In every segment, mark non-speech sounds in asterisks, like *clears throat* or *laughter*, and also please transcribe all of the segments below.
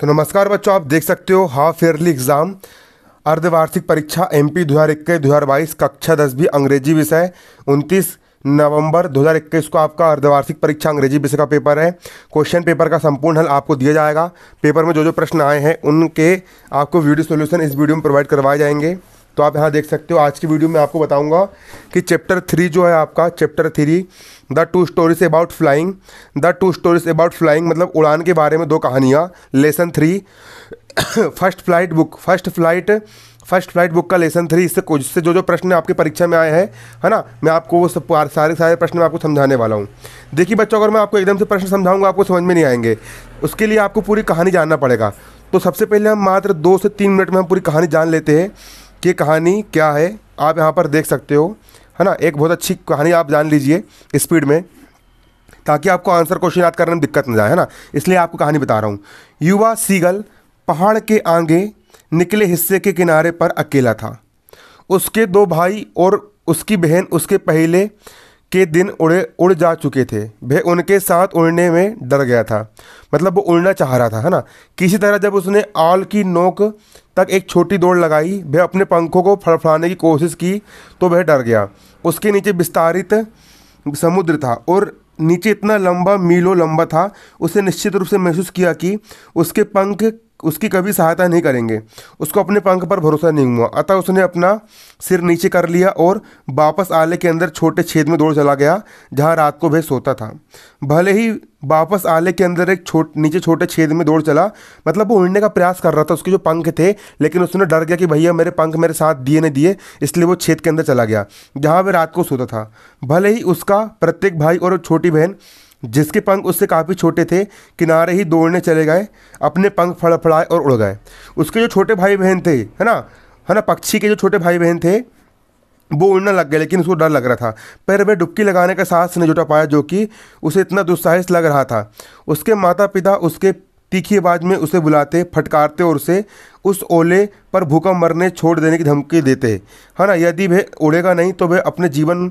तो नमस्कार बच्चों आप देख सकते हो हाफ ईयरली एग्ज़ाम अर्धवार्षिक परीक्षा एम पी दो हज़ार इक्कीस दो हज़ार बाईस कक्षा दसवीं अंग्रेजी विषय उनतीस नवंबर इक्कीस को आपका अर्धवार्षिक परीक्षा अंग्रेजी विषय का पेपर है क्वेश्चन पेपर का संपूर्ण हल आपको दिया जाएगा पेपर में जो जो प्रश्न आए हैं उनके आपको वीडियो सोल्यूशन इस वीडियो में प्रोवाइड करवाए जाएंगे तो आप यहाँ देख सकते हो आज की वीडियो में आपको बताऊँगा कि चैप्टर थ्री जो है आपका chapter three the two stories about flying the two stories about flying मतलब उड़ान के बारे में दो कहानियाँ lesson three first flight book first flight first flight book का लेसन थ्री इससे कुछ से जो जो प्रश्न आपकी परीक्षा में आए हैं है ना मैं आपको वो सब सारे सारे प्रश्न मैं आपको समझाने वाला हूँ देखिए बच्चों अगर मैं आपको एकदम से प्रश्न समझाऊंगा आपको समझ में नहीं आएंगे उसके लिए आपको पूरी कहानी जानना पड़ेगा तो सबसे पहले हम मात्र दो से तीन मिनट में हम पूरी कहानी जान लेते हैं कि कहानी क्या है आप यहाँ पर देख सकते हो है ना एक बहुत अच्छी कहानी आप जान लीजिए स्पीड में ताकि आपको आंसर क्वेश्चन याद करने में दिक्कत ना जाए है ना इसलिए आपको कहानी बता रहा हूँ युवा सीगल पहाड़ के आगे निकले हिस्से के किनारे पर अकेला था उसके दो भाई और उसकी बहन उसके पहले के दिन उड़े उड़ जा चुके थे वह उनके साथ उड़ने में डर गया था मतलब वो उड़ना चाह रहा था है ना किसी तरह जब उसने आल की नोक तक एक छोटी दौड़ लगाई वह अपने पंखों को फड़फड़ाने की कोशिश की तो वह डर गया उसके नीचे विस्तारित समुद्र था और नीचे इतना लंबा मीलों लंबा था उसे निश्चित रूप से महसूस किया कि उसके पंख उसकी कभी सहायता नहीं करेंगे उसको अपने पंख पर भरोसा नहीं हुआ अतः उसने अपना सिर नीचे कर लिया और वापस आले के अंदर छोटे छेद में दौड़ चला गया जहाँ रात को वह सोता था भले ही वापस आले के अंदर एक छोट नीचे छोटे छेद में दौड़ चला मतलब वो उड़ने का प्रयास कर रहा था उसके जो पंख थे लेकिन उसने डर गया कि भैया मेरे पंख मेरे साथ दिए नहीं दिए इसलिए वो छेद के अंदर चला गया जहाँ वह रात को सोता था भले ही उसका प्रत्येक भाई और छोटी बहन जिसके पंख उससे काफ़ी छोटे थे किनारे ही दौड़ने चले गए अपने पंख फड़फड़ाए और उड़ गए उसके जो छोटे भाई बहन थे है ना है ना पक्षी के जो छोटे भाई बहन थे वो उड़ना लग गए लेकिन उसको डर लग रहा था पैर वह डुबकी लगाने का साहस नहीं जुटा पाया जो कि उसे इतना दुस्साहस लग रहा था उसके माता पिता उसके तीखी आवाज़ में उसे बुलाते फटकारते और उसे उस ओले पर भूखा मरने छोड़ देने की धमकी देते है ना यदि वह उड़ेगा नहीं तो वह अपने जीवन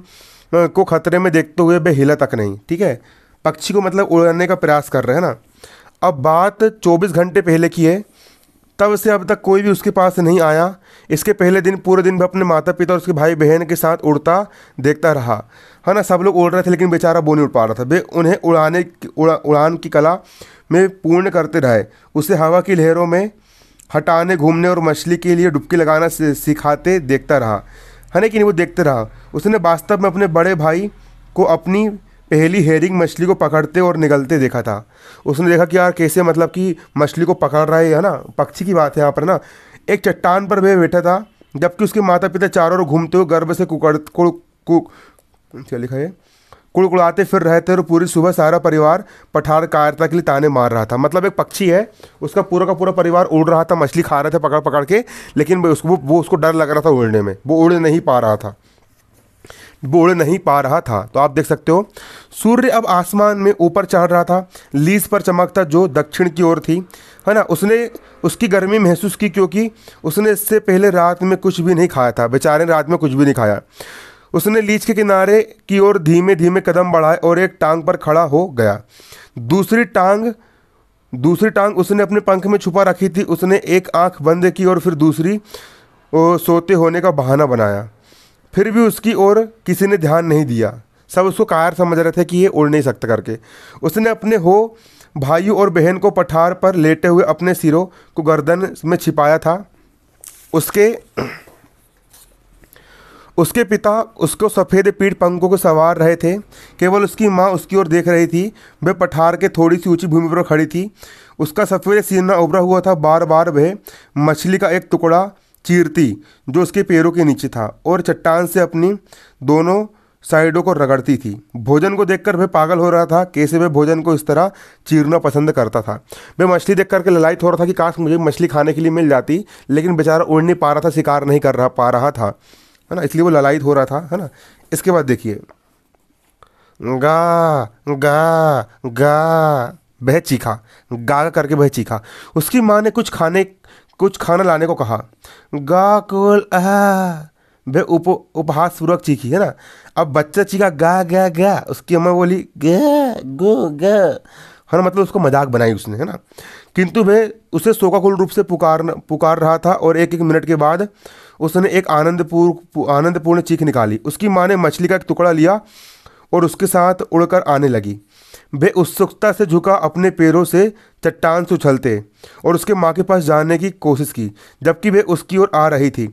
को खतरे में देखते हुए वह हिला तक नहीं ठीक है पक्षी को मतलब उड़ाने का प्रयास कर रहे हैं ना अब बात 24 घंटे पहले की है तब से अब तक कोई भी उसके पास नहीं आया इसके पहले दिन पूरे दिन भी अपने माता पिता और उसके भाई बहन के साथ उड़ता देखता रहा है ना सब लोग उड़ रहे थे लेकिन बेचारा वो नहीं उड़ पा रहा था वे उन्हें उड़ाने उड़ा, उड़ान की कला में पूर्ण करते रहे उसे हवा की लहरों में हटाने घूमने और मछली के लिए डुबकी लगाना सिखाते देखता रहा है ना कि नहीं वो देखते रहा उसने वास्तव में अपने बड़े भाई को अपनी पहली हेरिंग मछली को पकड़ते और निगलते देखा था उसने देखा कि यार कैसे मतलब कि मछली को पकड़ रहा है ना पक्षी की बात है यहाँ पर ना एक चट्टान पर वह बैठा था जबकि उसके माता पिता चारों ओर घूमते हुए गर्भ से कुकड़ कुड़ कु क्या लिखा है कुड़कुड़ाते फिर रहे थे और पूरी सुबह सारा परिवार पठार कायरता के लिए ताने मार रहा था मतलब एक पक्षी है उसका पूरा का पूरा परिवार उड़ रहा था मछली खा रहे थे पकड़ पकड़ के लेकिन उसको वो उसको डर लग रहा था उड़ने में वो उड़ नहीं पा रहा था बोल नहीं पा रहा था तो आप देख सकते हो सूर्य अब आसमान में ऊपर चढ़ रहा था लीज पर चमकता जो दक्षिण की ओर थी है ना उसने उसकी गर्मी महसूस की क्योंकि उसने इससे पहले रात में कुछ भी नहीं खाया था बेचारे ने रात में कुछ भी नहीं खाया उसने लीच के किनारे की ओर धीमे धीमे कदम बढ़ाए और एक टांग पर खड़ा हो गया दूसरी टांग दूसरी टांग उसने अपने पंख में छुपा रखी थी उसने एक आंख बंद की और फिर दूसरी ओ, सोते होने का बहाना बनाया फिर भी उसकी ओर किसी ने ध्यान नहीं दिया सब उसको कायर समझ रहे थे कि ये उड़ नहीं सकता करके उसने अपने हो भाइयों और बहन को पठार पर लेटे हुए अपने सिरों को गर्दन में छिपाया था उसके उसके पिता उसको सफ़ेद पीठ पंखों को सवार रहे थे केवल उसकी माँ उसकी ओर देख रही थी वह पठार के थोड़ी सी ऊंची भूमि पर खड़ी थी उसका सफ़ेद सीना उभरा हुआ था बार बार वह मछली का एक टुकड़ा चीरती जो उसके पैरों के नीचे था और चट्टान से अपनी दोनों साइडों को रगड़ती थी भोजन को देखकर वह पागल हो रहा था कैसे वह भोजन को इस तरह चीरना पसंद करता था वह मछली देख करके ललायत हो रहा था कि काश मुझे मछली खाने के लिए मिल जाती लेकिन बेचारा उड़ नहीं पा रहा था शिकार नहीं कर रहा पा रहा था है ना इसलिए वो ललायत हो रहा था है ना इसके बाद देखिए गा गा गा वह चीखा गा करके वह चीखा उसकी माँ ने कुछ खाने कुछ खाना लाने को कहा गाकुल वे उप उपहास पूर्वक चीखी है ना अब बच्चा चीखा गा गा गा उसकी अम्मा बोली गे गो ग है ना मतलब उसको मजाक बनाई उसने है ना किंतु वे उसे शोकाकुल रूप से पुकार पुकार रहा था और एक एक मिनट के बाद उसने एक आनंदपूर्ण आनंदपूर्ण चीख निकाली उसकी माँ ने मछली का एक टुकड़ा लिया और उसके साथ उड़कर आने लगी वे उत्सुकता से झुका अपने पैरों से चट्टान से उछलते और उसके माँ के पास जाने की कोशिश की जबकि वह उसकी ओर आ रही थी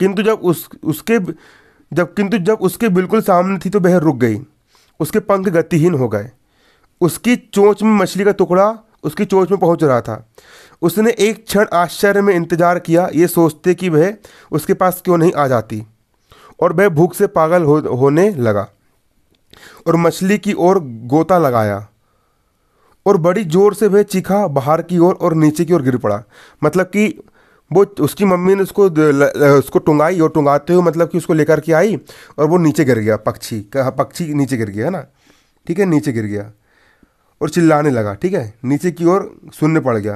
किंतु जब उस उसके जब किंतु जब उसके बिल्कुल सामने थी तो वह रुक गई उसके पंख गतिहीन हो गए उसकी चोंच में मछली का टुकड़ा उसकी चोंच में पहुंच रहा था उसने एक क्षण आश्चर्य में इंतजार किया ये सोचते कि वह उसके पास क्यों नहीं आ जाती और वह भूख से पागल हो, होने लगा और मछली की ओर गोता लगाया और बड़ी ज़ोर से वह चीखा बाहर की ओर और नीचे की ओर गिर पड़ा मतलब कि वो उसकी मम्मी ने उसको उसको टुंगाई और टुंगाते हुए मतलब कि उसको लेकर के आई और वो नीचे गिर गया पक्षी पक्षी नीचे गिर गया है ना ठीक है नीचे गिर गया और चिल्लाने लगा ठीक है नीचे की ओर सुनने पड़ गया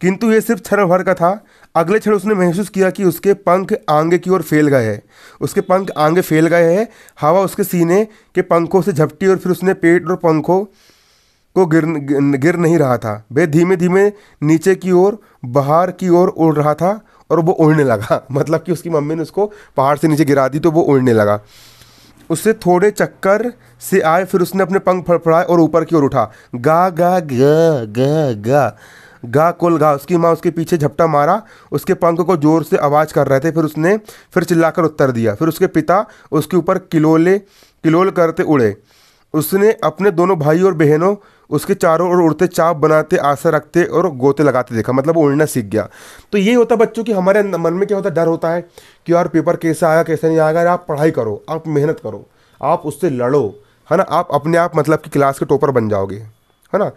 किंतु ये सिर्फ क्षण भर का था अगले क्षण उसने महसूस किया कि उसके पंख आगे की ओर फैल गए हैं उसके पंख आगे फैल गए हैं हवा उसके सीने के पंखों से झपटी और फिर उसने पेट और पंखों को गिर गिर नहीं रहा था वह धीमे धीमे नीचे की ओर बाहर की ओर उड़ रहा था और वो उड़ने लगा *laughs* मतलब कि उसकी मम्मी ने उसको पहाड़ से नीचे गिरा दी तो वो उड़ने लगा उससे थोड़े चक्कर से आए फिर उसने अपने पंख फड़फड़ाए और ऊपर की ओर उठा गा गा गा गा गा गा कुल गा उसकी माँ उसके पीछे झपटा मारा उसके पंख को जोर से आवाज़ कर रहे थे फिर उसने फिर चिल्लाकर उत्तर दिया फिर उसके पिता उसके ऊपर किलोले किलोल करते उड़े उसने अपने दोनों भाई और बहनों उसके चारों ओर उड़ते चाप बनाते आशा रखते और गोते लगाते देखा मतलब वो उड़ना सीख गया तो ये होता बच्चों की हमारे मन में क्या होता है डर होता है कि यार पेपर कैसे आएगा कैसे नहीं आएगा आप पढ़ाई करो आप मेहनत करो आप उससे लड़ो है ना आप अपने आप मतलब कि क्लास के टॉपर बन जाओगे है ना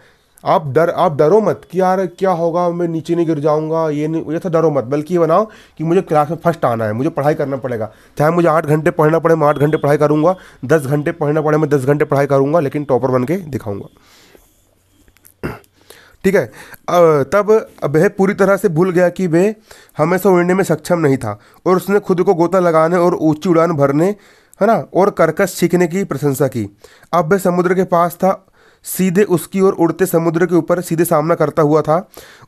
आप डर आप डरो मत कि यार क्या होगा मैं नीचे नहीं गिर जाऊंगा ये नहीं ये था डरो मत बल्कि ये बनाओ कि मुझे क्लास में फर्स्ट आना है मुझे पढ़ाई करना पड़ेगा चाहे मुझे आठ घंटे पढ़ना पड़े मैं आठ घंटे पढ़ाई करूंगा दस घंटे पढ़ना पड़े मैं दस घंटे पढ़ाई करूँगा लेकिन टॉपर बन के दिखाऊँगा ठीक है तब वह पूरी तरह से भूल गया कि वह हमेशा उड़ने में सक्षम नहीं था और उसने खुद को गोता लगाने और ऊंची उड़ान भरने है ना और कर्कश सीखने की प्रशंसा की अब वह समुद्र के पास था सीधे उसकी ओर उड़ते समुद्र के ऊपर सीधे सामना करता हुआ था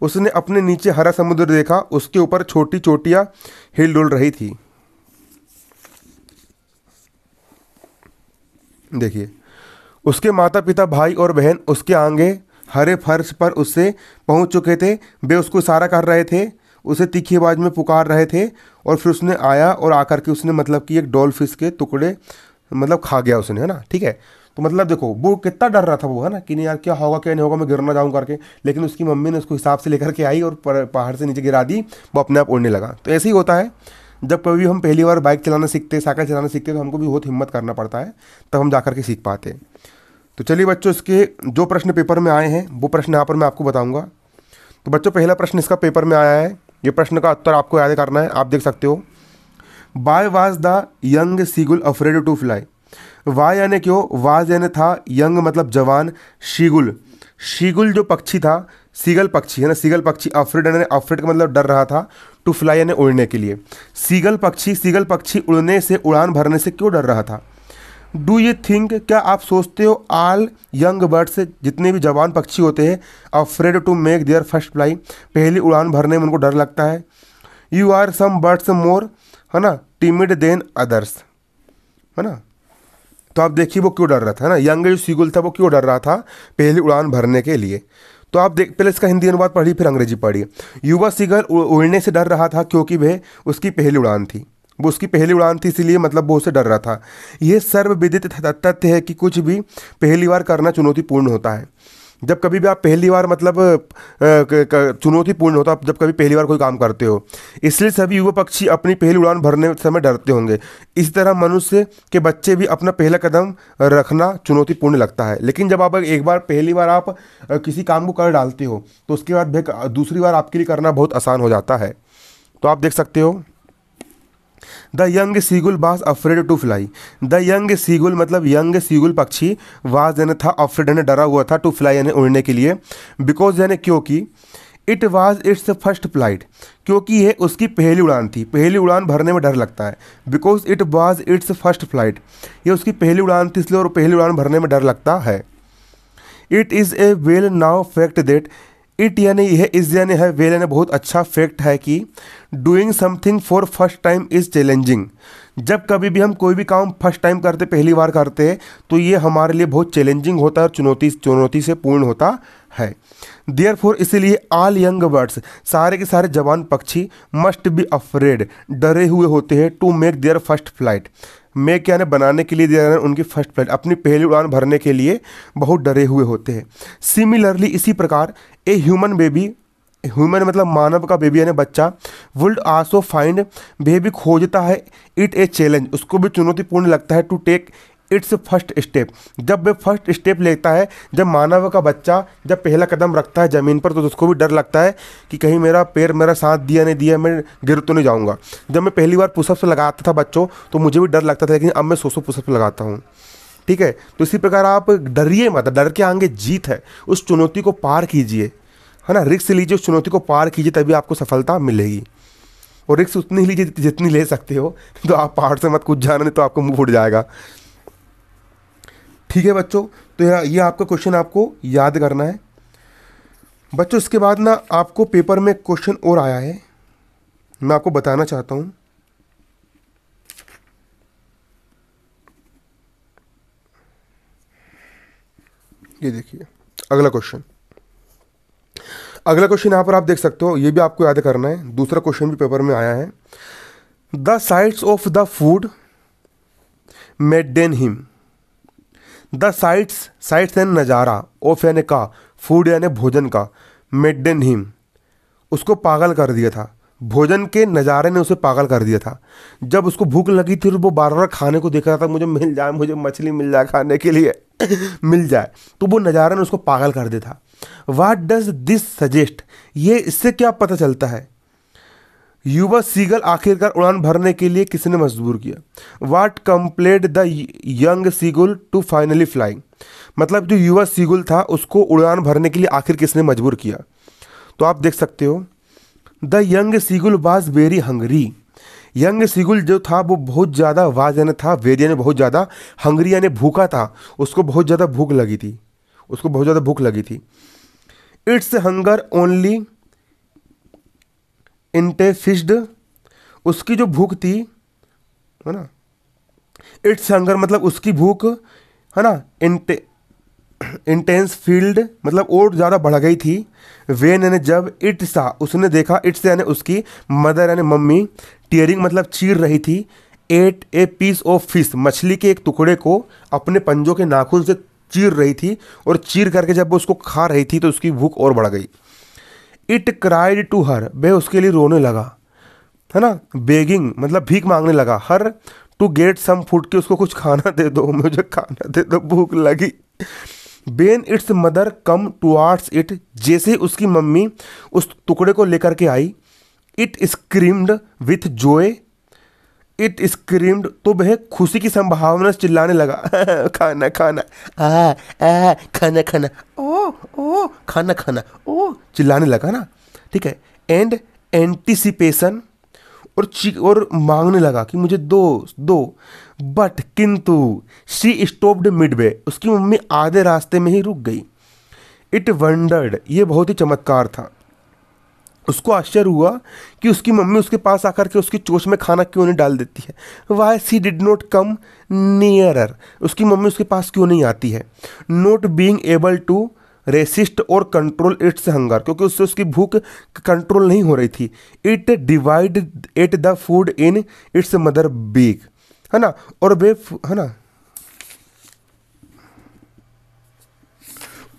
उसने अपने नीचे हरा समुद्र देखा उसके ऊपर छोटी चोटियाँ हिल डुल रही थी देखिए उसके माता पिता भाई और बहन उसके आगे हरे फर्श पर उससे पहुंच चुके थे वे उसको इशारा कर रहे थे उसे तीखी आवाज़ में पुकार रहे थे और फिर उसने आया और आकर के उसने मतलब कि एक डॉल फिश के टुकड़े मतलब खा गया उसने है ना ठीक है तो मतलब देखो वो कितना डर रहा था वो है ना कि नहीं यार क्या होगा क्या नहीं होगा मैं गिरना जाऊँ करके लेकिन उसकी मम्मी ने उसको हिसाब से लेकर के आई और पहाड़ से नीचे गिरा दी वो अपने आप उड़ने लगा तो ऐसे ही होता है जब कभी हम पहली बार बाइक चलाना सीखते साइकिल चलाना सीखते तो हमको भी बहुत हिम्मत करना पड़ता है तब हम जा के सीख पाते हैं तो चलिए बच्चों इसके जो प्रश्न पेपर में आए हैं वो प्रश्न यहाँ पर मैं आपको बताऊंगा तो बच्चों पहला प्रश्न इसका पेपर में आया है ये प्रश्न का उत्तर आपको याद करना है आप देख सकते हो why was the young seagull afraid to fly why यानी क्यों वाज यानी था यंग मतलब जवान शीगुल शीगुल जो पक्षी था सीगल पक्षी है ना सीगल पक्षी अफ्रेड यानी अफ्रेड का मतलब डर रहा था टू फ्लाई यानी उड़ने के लिए सीगल पक्षी सीगल पक्षी उड़ने से उड़ान भरने से क्यों डर रहा था डू यू थिंक क्या आप सोचते हो आल यंग बर्ड्स जितने भी जवान पक्षी होते हैं afraid to make their first fly पहली उड़ान भरने में उनको डर लगता है you are some birds more है ना टिमिड देन अदर्स है ना तो आप देखिए वो क्यों डर रहा था ना यंग जो सीगुल था वो क्यों डर रहा था पहली उड़ान भरने के लिए तो आप देख पहले इसका हिंदी अनुवाद पढ़िए फिर अंग्रेजी पढ़िए युवा सीगल उड़ने से डर रहा था क्योंकि वह उसकी पहली उड़ान थी वो उसकी पहली उड़ान थी इसीलिए मतलब वो उसे डर रहा था यह सर्वविदित तथ्य है कि कुछ भी पहली बार करना चुनौतीपूर्ण होता है जब कभी भी आप पहली बार मतलब चुनौतीपूर्ण होता जब कभी पहली बार कोई काम करते हो इसलिए सभी युवा पक्षी अपनी पहली उड़ान भरने समय डरते होंगे इसी तरह मनुष्य के बच्चे भी अपना पहला कदम रखना चुनौतीपूर्ण लगता है लेकिन जब आप एक बार पहली बार आप किसी काम को कर डालते हो तो उसके बाद दूसरी बार आपके लिए करना बहुत आसान हो जाता है तो आप देख सकते हो the young seagull was afraid to fly the young seagull मतलब यंग सीगुल पक्षी वास यानी था अफ्रेड यानी डरा हुआ था टू फ्लाई यानी उड़ने के लिए बिकॉज यानी क्योंकि it was its first flight क्योंकि यह उसकी पहली उड़ान थी पहली उड़ान भरने में डर लगता है because it was its first flight ये उसकी पहली उड़ान थी इसलिए और पहली उड़ान भरने में डर लगता है it is a well known fact that it यानी यह इस यानी है वेल यानी बहुत अच्छा फैक्ट है कि doing something for first time is challenging जब कभी भी हम कोई भी काम फर्स्ट टाइम करते पहली बार करते हैं तो ये हमारे लिए बहुत चैलेंजिंग होता है और चुनौती चुनौती से पूर्ण होता है देयर फोर इसीलिए आल यंग बर्ड्स सारे के सारे जवान पक्षी मस्ट बी अफ्रेड डरे हुए होते हैं to make their first flight make क्या ने बनाने के लिए दिया उनकी फर्स्ट फ्लाइट अपनी पहली उड़ान भरने के लिए बहुत डरे हुए होते हैं सिमिलरली इसी प्रकार ए ह्यूमन बेबी ह्यूमन मतलब मानव का बेबी यानी बच्चा वुल्ड आल्सो फाइंड बेबी खोजता है इट ए चैलेंज उसको भी चुनौतीपूर्ण लगता है to take its first step जब वे फर्स्ट स्टेप लेता है जब मानव का बच्चा जब पहला कदम रखता है ज़मीन पर तो उसको भी डर लगता है कि कहीं मेरा पैर मेरा साथ दिया नहीं दिया मैं गिर तो नहीं जाऊँगा जब मैं पहली बार से लगाता था बच्चों तो मुझे भी डर लगता था लेकिन अब मैं सौ सौ पुशअप्स लगाता हूँ ठीक है तो इसी प्रकार आप डरिए मत डर के आगे जीत है उस चुनौती को पार कीजिए है ना रिक्स लीजिए उस चुनौती को पार कीजिए तभी आपको सफलता मिलेगी और रिक्स उतनी ही लीजिए जितनी ले सकते हो तो आप पहाड़ से मत कुछ जाना नहीं तो आपको मुँह फूट जाएगा ठीक है बच्चों तो ये आपका क्वेश्चन आपको याद करना है बच्चों इसके बाद ना आपको पेपर में क्वेश्चन और आया है मैं आपको बताना चाहता हूँ ये देखिए अगला क्वेश्चन अगला क्वेश्चन यहाँ पर आप देख सकते हो ये भी आपको याद करना है दूसरा क्वेश्चन भी पेपर में आया है the sights of the food made then him the sights sights एन नज़ारा ऑफ यानी का फूड यानि भोजन का मेड डेन हिम उसको पागल कर दिया था भोजन के नज़ारे ने उसे पागल कर दिया था जब उसको भूख लगी थी तो वो बार बार खाने को देख रहा था मुझे मिल जाए मुझे मछली मिल जाए खाने के लिए *clears throat* मिल जाए तो वो नज़ारा ने उसको पागल कर दिया था वाट डज दिस सजेस्ट ये इससे क्या पता चलता है युवा सीगल आखिरकार उड़ान भरने के लिए किसने मजबूर किया what compelled the young seagull to finally flying मतलब जो युवा सीगुल था उसको उड़ान भरने के लिए आखिर किसने मजबूर किया तो आप देख सकते हो the young seagull was very hungry young seagull जो था वो बहुत ज़्यादा वाज यानी था वेरी यानी बहुत ज़्यादा हंगरी यानी भूखा था उसको बहुत ज़्यादा भूख लगी थी उसको बहुत ज़्यादा भूख लगी थी इट्स हंगर ओनली इंटेफिस्ड उसकी जो भूख थी है ना इट्स हंगर मतलब उसकी भूख है ना इंटे इंटेंस फील्ड मतलब और ज़्यादा बढ़ गई थी वेन यानी जब इट सा उसने देखा इट से यानी उसकी मदर यानी मम्मी टीयरिंग मतलब चीर रही थी at a piece of fish मछली के एक टुकड़े को अपने पंजों के नाखून से चीर रही थी और चीर करके जब वो उसको खा रही थी तो उसकी भूख और बढ़ गई इट क्राइड टू हर वह उसके लिए रोने लगा है ना बेगिंग मतलब भीख मांगने लगा her to get some food कि उसको कुछ खाना दे दो मुझे खाना दे दो भूख लगी when its mother come towards it जैसे उसकी मम्मी उस टुकड़े को लेकर के आई it screamed with joy it screamed तो वह खुशी की संभावना से चिल्लाने लगा *laughs* खाना खाना आ, आ खाना खाना ओ ओ खाना खाना ओ चिल्लाने लगा ना ठीक है एंड एंटिसिपेशन और ची और मांगने लगा कि मुझे दो दो बट किंतु शी स्टोप्ड मिड वे उसकी मम्मी आधे रास्ते में ही रुक गई इट वंडर्ड ये बहुत ही चमत्कार था उसको आश्चर्य हुआ कि उसकी मम्मी उसके पास आकर के उसकी चोच में खाना क्यों नहीं डाल देती है why she did not come nearer उसकी मम्मी उसके पास क्यों नहीं आती है not being able to resist और कंट्रोल इट्स हंगर क्योंकि उससे उसकी भूख कंट्रोल नहीं हो रही थी it dived at the food in its mother beak है ना और वे है ना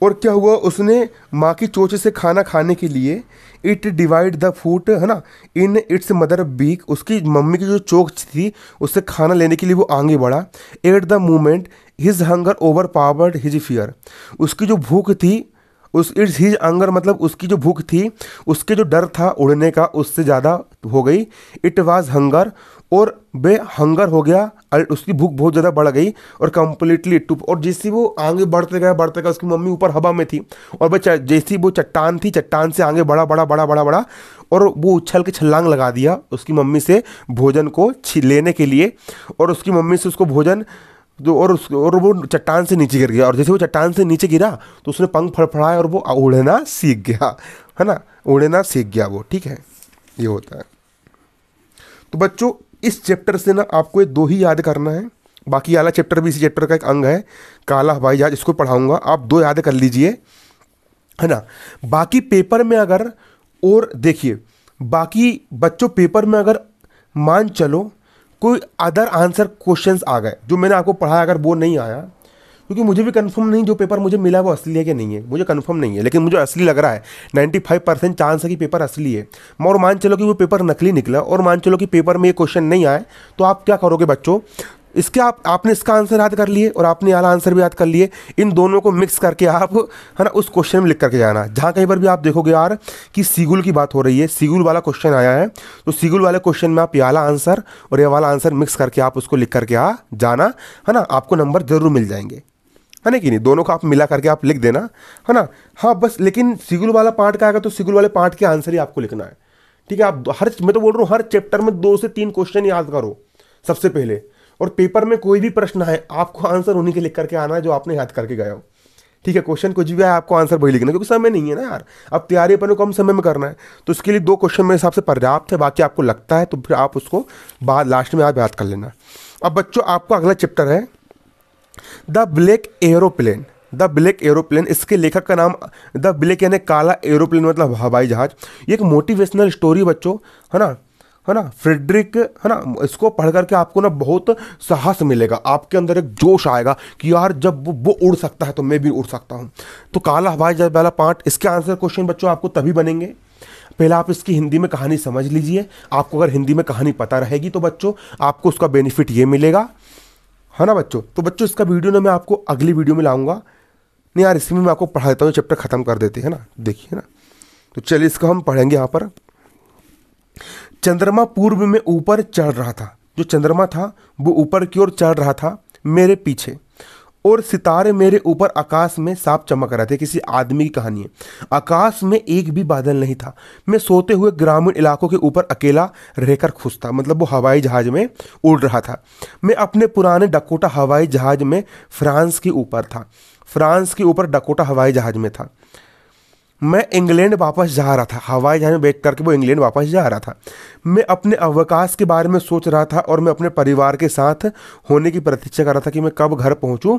और क्या हुआ उसने माँ की चोच से खाना खाने के लिए इट डिवाइड द फूड है ना इन इट्स मदर बीक उसकी मम्मी की जो चोक थी उससे खाना लेने के लिए वो आगे बढ़ा at the moment his hunger overpowered his fear उसकी जो भूख थी उस इट्स हिज हंगर मतलब उसकी जो भूख थी उसके जो डर था उड़ने का उससे ज़्यादा हो गई इट वॉज हंगर और वे हंगर हो गया उसकी भूख बहुत ज़्यादा बढ़ गई और कम्प्लीटली टूप और जैसे वो आगे बढ़ते गया बढ़ते गया उसकी मम्मी ऊपर हवा में थी और वह जैसी वो चट्टान थी चट्टान से आगे बढ़ा बढ़ा बढ़ा बढ़ा बढ़ा और वो उछल के छलांग लगा दिया उसकी मम्मी से भोजन को लेने के लिए और उसकी मम्मी से उसको भोजन जो तो और उस और वो चट्टान से नीचे गिर गया और जैसे वो चट्टान से नीचे गिरा तो उसने पंख फड़फड़ाया और वो उड़ना सीख गया है ना उड़ना सीख गया वो ठीक है ये होता है तो बच्चों इस चैप्टर से ना आपको ये दो ही याद करना है बाकी आला चैप्टर भी इसी चैप्टर का एक अंग है काला हवाई जहाज इसको पढ़ाऊँगा आप दो याद कर लीजिए है ना बाकी पेपर में अगर और देखिए बाकी बच्चों पेपर में अगर मान चलो कोई अदर आंसर क्वेश्चंस आ गए जो मैंने आपको पढ़ाया अगर वो नहीं आया क्योंकि मुझे भी कंफर्म नहीं जो पेपर मुझे मिला वो असली है कि नहीं है मुझे कंफर्म नहीं है लेकिन मुझे असली लग रहा है 95 परसेंट चांस है कि पेपर असली है और मान चलो कि वो पेपर नकली निकला और मान चलो कि पेपर में ये क्वेश्चन नहीं आए तो आप क्या करोगे बच्चों इसके आप आपने इसका आंसर याद कर लिए और आपने आला आंसर भी याद कर लिए इन दोनों को मिक्स करके आप है ना उस क्वेश्चन में लिख करके जाना जहाँ कहीं पर भी आप देखोगे यार कि सीगुल की बात हो रही है सीगुल वाला क्वेश्चन आया है तो सीगुल वाले क्वेश्चन में आप ये आला आंसर और ये वाला आंसर मिक्स करके आप उसको लिख करके आ जाना है ना आपको नंबर ज़रूर मिल जाएंगे है ना कि नहीं दोनों को आप मिला करके आप लिख देना है ना हाँ बस लेकिन सिगुल वाला पार्ट का आएगा तो सिगुल वाले पार्ट के आंसर ही आपको लिखना है ठीक है आप हर मैं तो बोल रहा हूँ हर चैप्टर में दो से तीन क्वेश्चन याद करो सबसे पहले और पेपर में कोई भी प्रश्न है आपको आंसर उन्हीं के लिख करके आना है जो आपने याद करके गया हो ठीक है क्वेश्चन कुछ भी आया आपको आंसर वही लिखना क्योंकि समय नहीं है ना यार अब तैयारी अपने कम समय में करना है तो इसके लिए दो क्वेश्चन मेरे हिसाब से पर्याप्त है बाकी आपको लगता है तो फिर आप उसको बाद लास्ट में आप याद कर लेना अब बच्चों आपका अगला चैप्टर है the black aeroplane the black aeroplane इसके लेखक का नाम द ब्लैक यानी काला एरोप्लेन मतलब हवाई जहाज ये एक मोटिवेशनल स्टोरी बच्चों है ना है ना फ्रेडरिक है ना इसको पढ़ करके आपको ना बहुत साहस मिलेगा आपके अंदर एक जोश आएगा कि यार जब वो, वो उड़ सकता है तो मैं भी उड़ सकता हूँ तो काला हवाई जहाज वाला पार्ट इसके आंसर क्वेश्चन बच्चों आपको तभी बनेंगे पहले आप इसकी हिंदी में कहानी समझ लीजिए आपको अगर हिंदी में कहानी पता रहेगी तो बच्चों आपको उसका बेनिफिट ये मिलेगा है ना बच्चों तो बच्चों इसका वीडियो ना मैं आपको अगली वीडियो में लाऊंगा नहीं यार इसमें मैं आपको पढ़ा देता हूँ चैप्टर ख़त्म कर देते हैं ना देखिए ना तो चलिए इसका हम पढ़ेंगे यहाँ पर चंद्रमा पूर्व में ऊपर चढ़ रहा था जो चंद्रमा था वो ऊपर की ओर चढ़ रहा था मेरे पीछे और सितारे मेरे ऊपर आकाश में साफ चमक रहे थे किसी आदमी की कहानी है आकाश में एक भी बादल नहीं था मैं सोते हुए ग्रामीण इलाकों के ऊपर अकेला रहकर खुश था मतलब वो हवाई जहाज़ में उड़ रहा था मैं अपने पुराने डकोटा हवाई जहाज़ में फ्रांस के ऊपर था फ्रांस के ऊपर डकोटा हवाई जहाज़ में था मैं इंग्लैंड वापस जा रहा था हवाई जहाज में बैठ करके वो इंग्लैंड वापस जा रहा था मैं अपने अवकाश के बारे में सोच रहा था और मैं अपने परिवार के साथ होने की प्रतीक्षा कर रहा था कि मैं कब घर पहुंचूं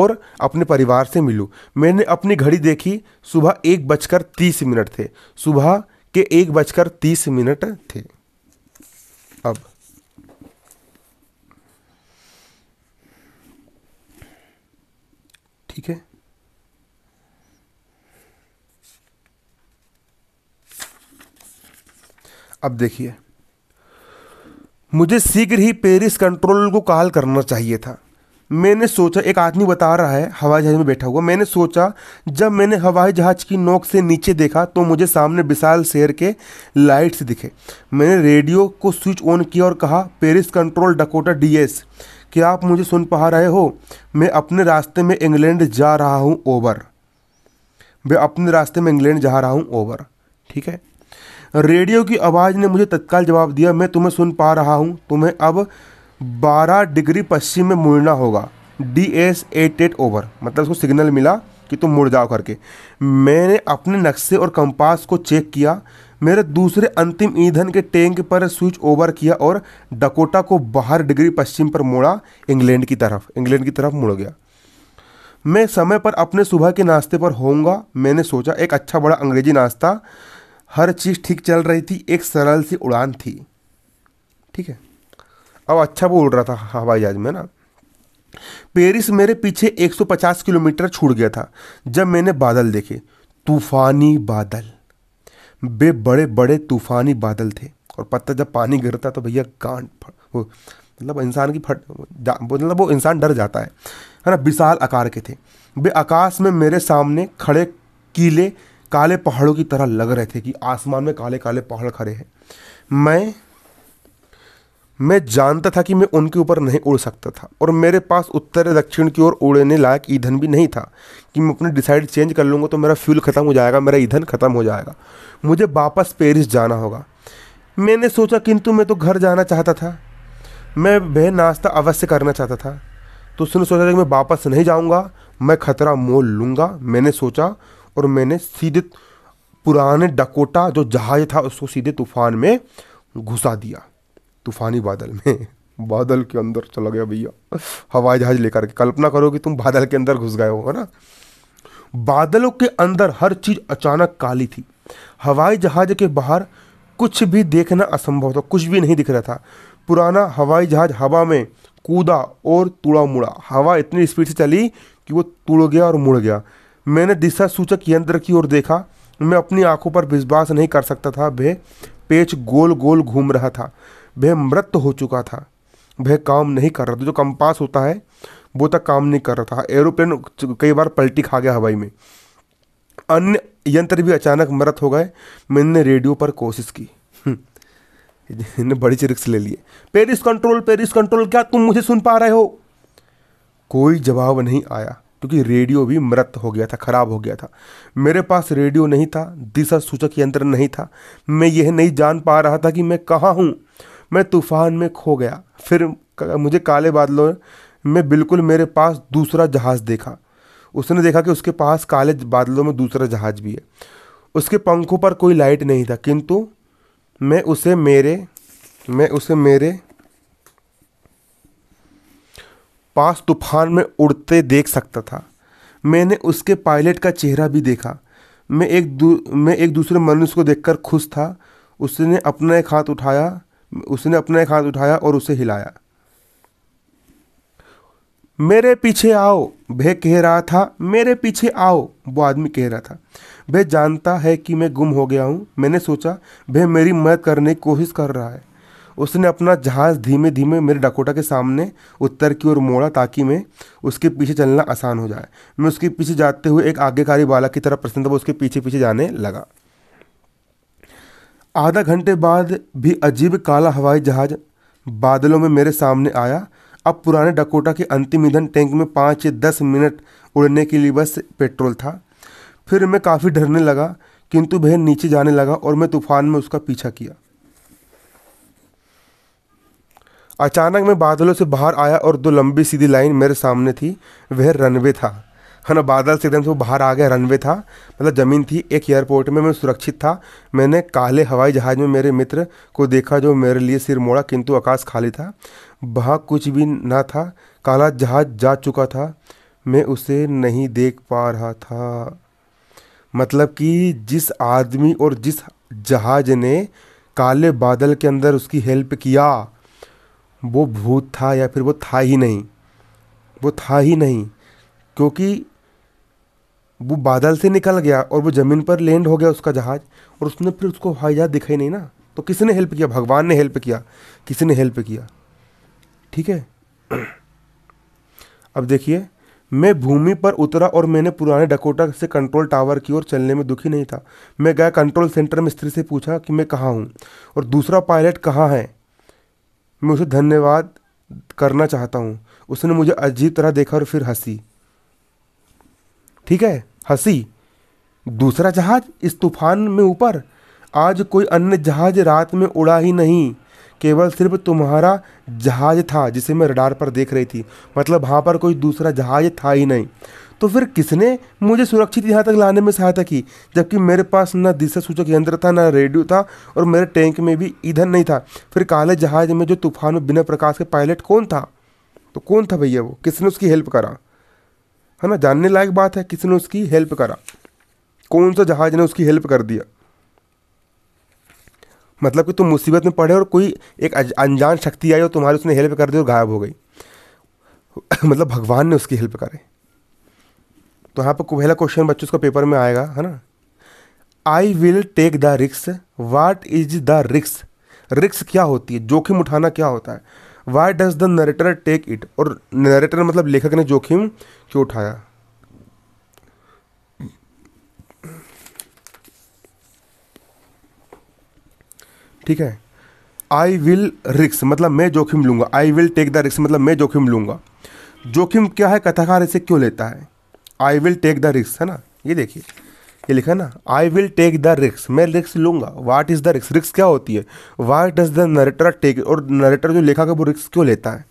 और अपने परिवार से मिलूं मैंने अपनी घड़ी देखी सुबह एक बजकर तीस मिनट थे सुबह के एक बजकर तीस मिनट थे अब ठीक है अब देखिए मुझे शीघ्र ही पेरिस कंट्रोल को कॉल करना चाहिए था मैंने सोचा एक आदमी बता रहा है हवाई जहाज़ में बैठा हुआ मैंने सोचा जब मैंने हवाई जहाज़ की नोक से नीचे देखा तो मुझे सामने विशाल शहर के लाइट्स दिखे मैंने रेडियो को स्विच ऑन किया और कहा पेरिस कंट्रोल डकोटा डीएस क्या आप मुझे सुन पा रहे हो मैं अपने रास्ते में इंग्लैंड जा रहा हूँ ओवर मैं अपने रास्ते में इंग्लैंड जा रहा हूँ ओवर ठीक है रेडियो की आवाज़ ने मुझे तत्काल जवाब दिया मैं तुम्हें सुन पा रहा हूँ तुम्हें अब बारह डिग्री पश्चिम में मुड़ना होगा D S eight eight over मतलब उसको सिग्नल मिला कि तुम मुड़ जाओ करके मैंने अपने नक्शे और कंपास को चेक किया मेरे दूसरे अंतिम ईंधन के टैंक पर स्विच ओवर किया और डकोटा को बाहर डिग्री पश्चिम पर मोड़ा इंग्लैंड की तरफ इंग्लैंड की तरफ मुड़ गया मैं समय पर अपने सुबह के नाश्ते पर होऊंगा मैंने सोचा एक अच्छा बड़ा अंग्रेजी नाश्ता हर चीज़ ठीक चल रही थी एक सरल सी उड़ान थी ठीक है अब अच्छा वो उड़ रहा था हवाई जहाज में ना पेरिस मेरे पीछे 150 किलोमीटर छूट गया था जब मैंने बादल देखे तूफानी बादल बे बड़े बड़े तूफानी बादल थे और पत्ता जब पानी गिरता तो भैया गांड वो मतलब इंसान की फट मतलब वो इंसान डर जाता है है ना विशाल आकार के थे वे आकाश में मेरे सामने खड़े कीले काले पहाड़ों की तरह लग रहे थे कि आसमान में काले काले पहाड़ खड़े हैं मैं मैं जानता था कि मैं उनके ऊपर नहीं उड़ सकता था और मेरे पास उत्तर दक्षिण की ओर उड़ने लायक ईंधन भी नहीं था कि मैं अपने डिसाइड चेंज कर लूँगा तो मेरा फ्यूल ख़त्म हो जाएगा मेरा ईंधन ख़त्म हो जाएगा मुझे वापस पेरिस जाना होगा मैंने सोचा किंतु मैं तो घर जाना चाहता था मैं वह नाश्ता अवश्य करना चाहता था तो उसने सोचा कि मैं वापस नहीं जाऊँगा मैं खतरा मोल लूँगा मैंने सोचा और मैंने सीधे पुराने डकोटा जो जहाज था उसको सीधे तूफान में घुसा दिया तूफानी बादल में *laughs* बादल के अंदर चला गया भैया हवाई जहाज लेकर के कल्पना करो कि तुम बादल के अंदर घुस गए हो है ना बादलों के अंदर हर चीज़ अचानक काली थी हवाई जहाज के बाहर कुछ भी देखना असंभव था कुछ भी नहीं दिख रहा था पुराना हवाई जहाज हवा में कूदा और तुड़ा मुड़ा हवा इतनी स्पीड से चली कि वो तुड़ गया और मुड़ गया मैंने दिशा सूचक यंत्र की ओर देखा मैं अपनी आंखों पर विश्वास नहीं कर सकता था वह पेच गोल गोल घूम रहा था वह मृत हो चुका था वह काम नहीं कर रहा था जो कंपास होता है वो तक काम नहीं कर रहा था एरोप्लेन कई बार पलटी खा गया हवाई में अन्य यंत्र भी अचानक मृत हो गए मैंने रेडियो पर कोशिश की हम्म। इन्हें बड़ी सी रिक्स ले लिए पेरिस कंट्रोल पेरिस कंट्रोल क्या तुम मुझे सुन पा रहे हो कोई जवाब नहीं आया क्योंकि रेडियो भी मृत हो गया था खराब हो गया था मेरे पास रेडियो नहीं था दिशा सूचक यंत्र नहीं था मैं यह नहीं जान पा रहा था कि मैं कहाँ हूँ मैं तूफान में खो गया फिर मुझे काले बादलों में बिल्कुल मेरे पास दूसरा जहाज़ देखा उसने देखा कि उसके पास काले बादलों में दूसरा जहाज़ भी है उसके पंखों पर कोई लाइट नहीं था किंतु मैं उसे मेरे मैं उसे मेरे पास तूफान में उड़ते देख सकता था मैंने उसके पायलट का चेहरा भी देखा मैं एक मैं एक दूसरे मनुष्य को देखकर खुश था उसने अपना एक हाथ उठाया उसने अपना एक हाथ उठाया और उसे हिलाया मेरे पीछे आओ वह कह रहा था मेरे पीछे आओ वो आदमी कह रहा था वह जानता है कि मैं गुम हो गया हूँ मैंने सोचा वह मेरी मदद करने की कोशिश कर रहा है उसने अपना जहाज़ धीमे धीमे मेरे डकोटा के सामने उत्तर की ओर मोड़ा ताकि मैं उसके पीछे चलना आसान हो जाए मैं उसके पीछे जाते हुए एक आगेकारी बालक की तरह प्रसन्नता उसके पीछे पीछे जाने लगा आधा घंटे बाद भी अजीब काला हवाई जहाज़ बादलों में मेरे सामने आया अब पुराने डकोटा के अंतिम ईंधन टैंक में पाँच या दस मिनट उड़ने के लिए बस पेट्रोल था फिर मैं काफ़ी डरने लगा किंतु वह नीचे जाने लगा और मैं तूफान में उसका पीछा किया अचानक मैं बादलों से बाहर आया और दो लंबी सीधी लाइन मेरे सामने थी वह रनवे था है हाँ, ना बादल से एकदम से वो बाहर आ गया रनवे था मतलब ज़मीन थी एक एयरपोर्ट में मैं सुरक्षित था मैंने काले हवाई जहाज़ में मेरे मित्र को देखा जो मेरे लिए सिर मोड़ा किंतु आकाश खाली था वहाँ कुछ भी ना था काला जहाज जा चुका था मैं उसे नहीं देख पा रहा था मतलब कि जिस आदमी और जिस जहाज ने काले बादल के अंदर उसकी हेल्प किया वो भूत था या फिर वो था ही नहीं वो था ही नहीं क्योंकि वो बादल से निकल गया और वो ज़मीन पर लैंड हो गया उसका जहाज़ और उसने फिर उसको हवाई जहाज़ दिखाई नहीं ना तो किसने हेल्प किया भगवान ने हेल्प किया किसी ने हेल्प किया ठीक है अब देखिए मैं भूमि पर उतरा और मैंने पुराने डकोटा से कंट्रोल टावर की ओर चलने में दुखी नहीं था मैं गया कंट्रोल सेंटर में स्त्री से पूछा कि मैं कहाँ हूँ और दूसरा पायलट कहाँ है मैं उसे धन्यवाद करना चाहता हूँ उसने मुझे अजीब तरह देखा और फिर हंसी ठीक है हंसी दूसरा जहाज इस तूफान में ऊपर आज कोई अन्य जहाज रात में उड़ा ही नहीं केवल सिर्फ तुम्हारा जहाज था जिसे मैं रडार पर देख रही थी मतलब वहाँ पर कोई दूसरा जहाज था ही नहीं तो फिर किसने मुझे सुरक्षित यहाँ तक लाने में सहायता की जबकि मेरे पास ना दिशा सूचक यंत्र था ना रेडियो था और मेरे टैंक में भी ईंधन नहीं था फिर काले जहाज में जो तूफान में बिना प्रकाश के पायलट कौन था तो कौन था भैया वो किसने उसकी हेल्प करा है ना जानने लायक बात है किसने उसकी हेल्प करा कौन सा जहाज ने उसकी हेल्प कर दिया मतलब कि तुम मुसीबत में पड़े और कोई एक अनजान शक्ति आई और तुम्हारी उसने हेल्प कर दी और गायब हो गई मतलब भगवान ने उसकी हेल्प करे तो यहाँ पर पहला क्वेश्चन बच्चों का पेपर में आएगा है ना आई विल टेक द रिक्स वाट इज द रिक्स रिक्स क्या होती है जोखिम उठाना क्या होता है why does the narrator take it और नरेटर मतलब लेखक ने जोखिम क्यों उठाया ठीक है आई विल रिक्स मतलब मैं जोखिम लूंगा आई विल टेक द रिक्स मतलब मैं जोखिम लूंगा जोखिम क्या है कथाकार इसे क्यों लेता है आई विल टेक द रिक्स है ना ये देखिए ये लिखा ना आई विल टेक द रिक्स मैं रिक्स लूंगा वाट इज़ द रिक्स रिक्स क्या होती है what does the narrator take और नरेटर जो लेखक है वो रिक्स क्यों लेता है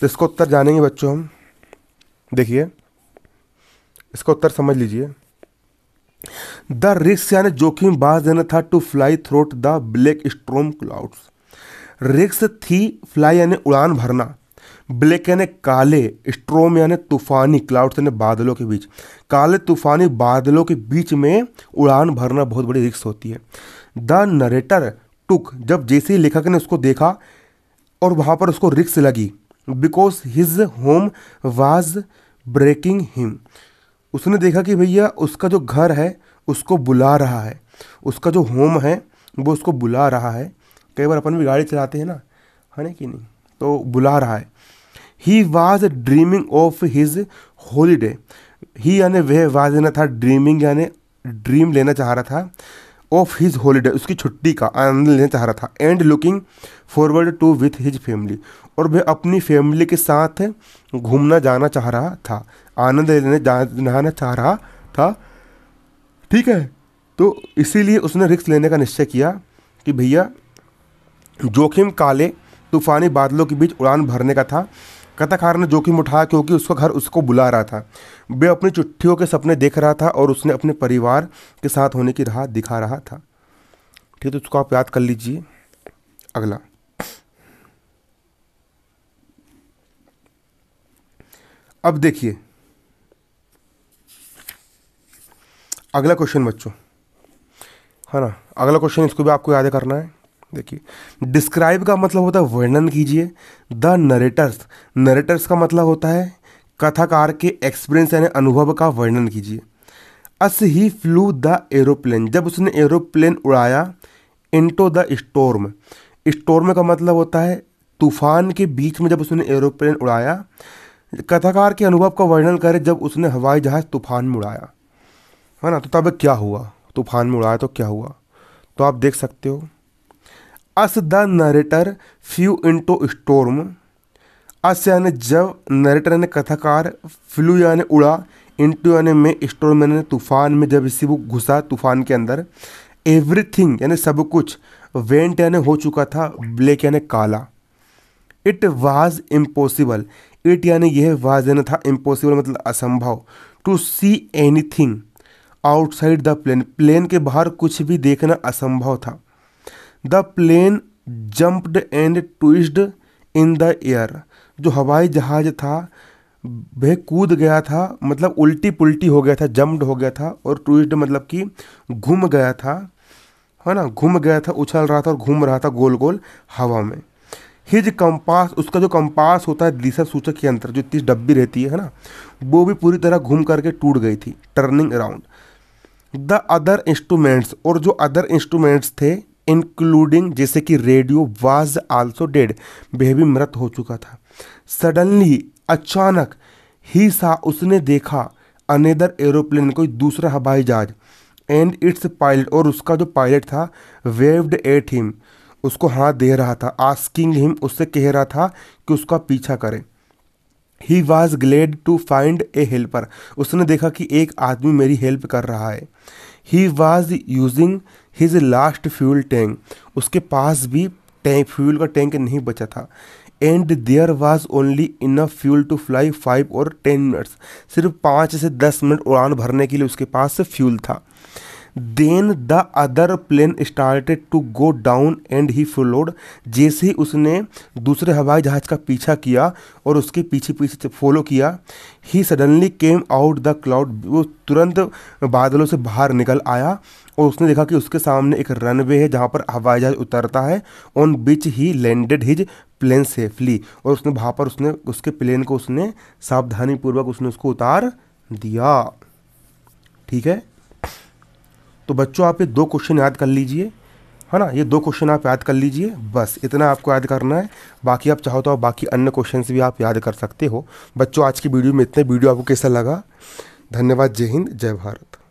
तो इसको उत्तर जानेंगे बच्चों हम देखिए इसका उत्तर समझ लीजिए द रिक्स यानी जोखिम बाज देना था to fly through the black storm clouds रिक्स थी फ्लाई यानी उड़ान भरना ब्लैक यानी काले स्ट्रोम यानी तूफानी क्लाउड्स यानी बादलों के बीच काले तूफानी बादलों के बीच में उड़ान भरना बहुत बड़ी रिक्स होती है द नरेटर टुक जब जैसे ही लेखक ने उसको देखा और वहाँ पर उसको रिक्स लगी because his home was breaking him उसने देखा कि भैया उसका जो घर है उसको बुला रहा है उसका जो होम है वो उसको बुला रहा है कई बार अपन भी गाड़ी चलाते हैं ना है कि नहीं तो बुला रहा है he was dreaming of his holiday he यानी वह वाज लेना था ड्रीमिंग यानी ड्रीम लेना चाह रहा था ऑफ हिज होलीडे उसकी छुट्टी का आनंद लेना चाह रहा था and looking forward to with his family और वह अपनी फैमिली के साथ घूमना जाना चाह रहा था आनंद लेने जाना चाह रहा था ठीक है तो इसीलिए उसने रिक्स लेने का निश्चय किया कि भैया जोखिम काले तूफानी बादलों के बीच उड़ान भरने का था कथाकार ने जोखिम उठाया क्योंकि उसका घर उसको बुला रहा था वे अपनी चिट्ठियों के सपने देख रहा था और उसने अपने परिवार के साथ होने की राह दिखा रहा था ठीक है तो उसको आप याद कर लीजिए अगला अब देखिए अगला क्वेश्चन बच्चों है ना अगला क्वेश्चन इसको भी आपको याद करना है देखिए डिस्क्राइब का मतलब होता है वर्णन कीजिए द नरेटर्स नरेटर्स का मतलब होता है कथाकार के एक्सपीरियंस यानी अनुभव का वर्णन कीजिए as he flew the aeroplane जब उसने एरोप्लेन उड़ाया इंटो द स्टोर्म स्टोर्म का मतलब होता है तूफान के बीच में जब उसने एरोप्लेन उड़ाया कथाकार के अनुभव का वर्णन करें जब उसने हवाई जहाज़ तूफान में उड़ाया है ना तो तब क्या हुआ तूफान में उड़ाया तो क्या हुआ तो आप देख सकते हो as the narrator flew into storm as यानी जब नरेटर यानी कथाकार फ्लू यानी उड़ा इंटू यानी में स्टोर में तूफान में जब इसी वो घुसा तूफान के अंदर एवरीथिंग यानी सब कुछ वेंट यानी हो चुका था ब्लैक यानी काला इट वाज इम्पॉसिबल इट यानी यह वाज यानी था इम्पॉसिबल मतलब असंभव to see anything outside the plane plane के बाहर कुछ भी देखना असंभव था the plane jumped and twisted in the air जो हवाई जहाज था वह कूद गया था मतलब उल्टी पुल्टी हो गया था जम्पड हो गया था और ट्विस्ड मतलब कि घूम गया था है ना घूम गया था उछल रहा था और घूम रहा था गोल गोल हवा में हिज कंपास उसका जो कंपास होता है दिशा सूचक यंत्र जो इतनी डब्बी रहती है ना वो भी पूरी तरह घूम करके टूट गई थी turning around the other instruments और जो अदर इंस्ट्रूमेंट्स थे इंक्लूडिंग जैसे कि रेडियो वाज आल्सो डेड वह भी मृत हो चुका था सडनली अचानक ही सा उसने देखा अनेदर एरोप्लेन कोई दूसरा हवाई जहाज एंड इट्स पायलट और उसका जो पायलट था वेव्ड एट हिम उसको हाथ दे रहा था आस्किंग हिम उससे कह रहा था कि उसका पीछा करे he was glad to find a helper उसने देखा कि एक आदमी मेरी हेल्प कर रहा है he was using his last fuel tank उसके पास भी टैंक फ्यूल का टैंक नहीं बचा था and there was only enough fuel to fly five और टेन मिनट्स सिर्फ पाँच से दस मिनट उड़ान भरने के लिए उसके पास फ्यूल था then the other plane started to go down and he followed जैसे ही उसने दूसरे हवाई जहाज का पीछा किया और उसके पीछे पीछे फॉलो किया he suddenly came out the cloud वो तुरंत बादलों से बाहर निकल आया और उसने देखा कि उसके सामने एक रनवे है जहाँ पर हवाई जहाज उतरता है on beach he landed his plane safely और उसने वहाँ पर उसने उसके प्लेन को उसने सावधानीपूर्वक उसने उसको उतार दिया ठीक है तो बच्चों आप ये दो क्वेश्चन याद कर लीजिए है ना ये दो क्वेश्चन आप याद कर लीजिए बस इतना आपको याद करना है बाकी आप चाहो तो बाकी अन्य क्वेश्चन भी आप याद कर सकते हो बच्चों आज की वीडियो में इतने वीडियो आपको कैसा लगा धन्यवाद जय हिंद जय भारत